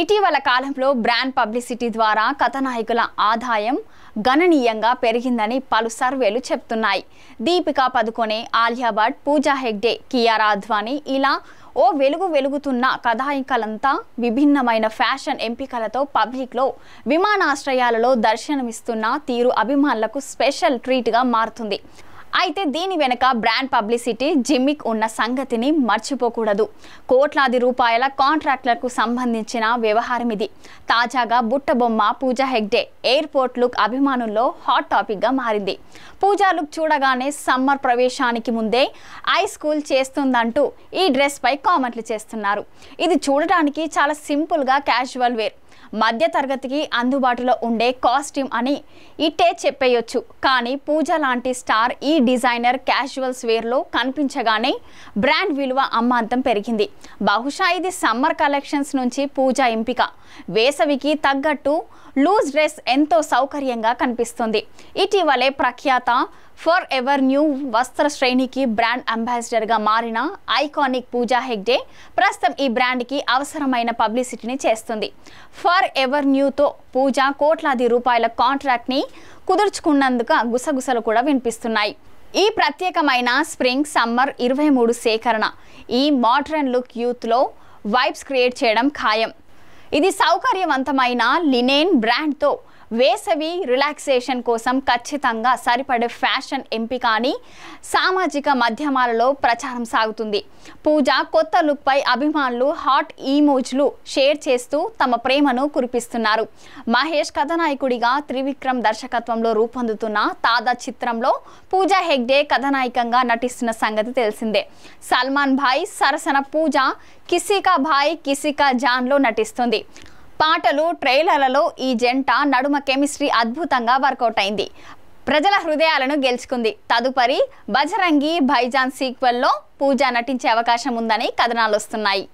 ఇటీవల కాలంలో brand publicity ద్వారా కథానాయకుల ఆదాయం గణనీయంగా పెరిగిందని పలు సర్వేలు చెప్తున్నాయి దీపికా పదుకొనే ఆలియా భట్ పూజా హెగ్డే కియార్ అద్వానీ ఇలా ఓ వెలుగు వెలుగుతున్న కథాయికలంతా విభిన్నమైన ఫ్యాషన్ ఎంపికలతో పబ్లిక్లో విమానాశ్రయాలలో దర్శనమిస్తున్న తీరు అభిమానులకు స్పెషల్ ట్రీట్గా మారుతుంది అయితే దీని వెనుక బ్రాండ్ పబ్లిసిటీ జిమ్మిక్ ఉన్న సంగతిని మర్చిపోకూడదు కోట్లాది రూపాయల కాంట్రాక్టులకు సంబంధించిన వ్యవహారం ఇది తాజాగా బుట్టబొమ్మ పూజా హెగ్డే ఎయిర్పోర్ట్ లుక్ అభిమానుల్లో హాట్ టాపిక్గా మారింది పూజా లుక్ చూడగానే సమ్మర్ ప్రవేశానికి ముందే ఐ స్కూల్ చేస్తుందంటూ ఈ డ్రెస్పై కామెంట్లు చేస్తున్నారు ఇది చూడటానికి చాలా సింపుల్గా క్యాజువల్ వేర్ మధ్య తరగతికి అందుబాటులో ఉండే కాస్ట్యూమ్ అని ఇట్టే చెప్పేయొచ్చు కానీ పూజ లాంటి స్టార్ ఈ డిజైనర్ క్యాజువల్స్ వేర్లో కనిపించగానే బ్రాండ్ విలువ అమ్మాంతం పెరిగింది బహుశా ఇది సమ్మర్ కలెక్షన్స్ నుంచి పూజా ఎంపిక వేసవికి తగ్గట్టు లూజ్ డ్రెస్ ఎంతో సౌకర్యంగా కనిపిస్తుంది ఇటీవలే ప్రఖ్యాత ఫర్ ఎవర్ న్యూ వస్త్ర శ్రేణికి బ్రాండ్ అంబాసిడర్గా మారిన ఐకానిక్ పూజా హెగ్డే ప్రస్తుతం ఈ బ్రాండ్కి అవసరమైన పబ్లిసిటీని చేస్తుంది ఫర్ ఎవర్ న్యూతో పూజ కోట్లాది రూపాయల కాంట్రాక్ట్ని కుదుర్చుకున్నందుకు గుసగుసలు కూడా వినిపిస్తున్నాయి ఈ ప్రత్యేకమైన స్ప్రింగ్ సమ్మర్ ఇరవై మూడు సేకరణ ఈ మోడ్రన్ లుక్ యూత్లో వైబ్స్ క్రియేట్ చేయడం ఖాయం ఇది సౌకర్యవంతమైన లినేన్ బ్రాండ్తో వేసవి రిలాక్సేషన్ కోసం ఖచ్చితంగా సరిపడే ఫ్యాషన్ ఎంపిక అని సామాజిక మాధ్యమాలలో ప్రచారం సాగుతుంది పూజ కొత్త లుక్పై అభిమానులు హాట్ ఈమోజ్లు షేర్ చేస్తూ తమ ప్రేమను కురిపిస్తున్నారు మహేష్ కథానాయకుడిగా త్రివిక్రమ్ దర్శకత్వంలో రూపొందుతున్న తాదా చిత్రంలో పూజా హెగ్డే కథానాయికంగా నటిస్తున్న సంగతి తెలిసిందే సల్మాన్ భాయ్ సరసన పూజ కిసికా భాయ్ కిసికా జాన్లో నటిస్తుంది పాటలు ట్రైలర్లలో ఈ జంట నడుమ కెమిస్ట్రీ అద్భుతంగా వర్కౌట్ అయింది ప్రజల హృదయాలను గెలుచుకుంది తదుపరి బజరంగి భైజాన్ సీక్వెల్లో పూజ నటించే అవకాశం ఉందని కథనాలు వస్తున్నాయి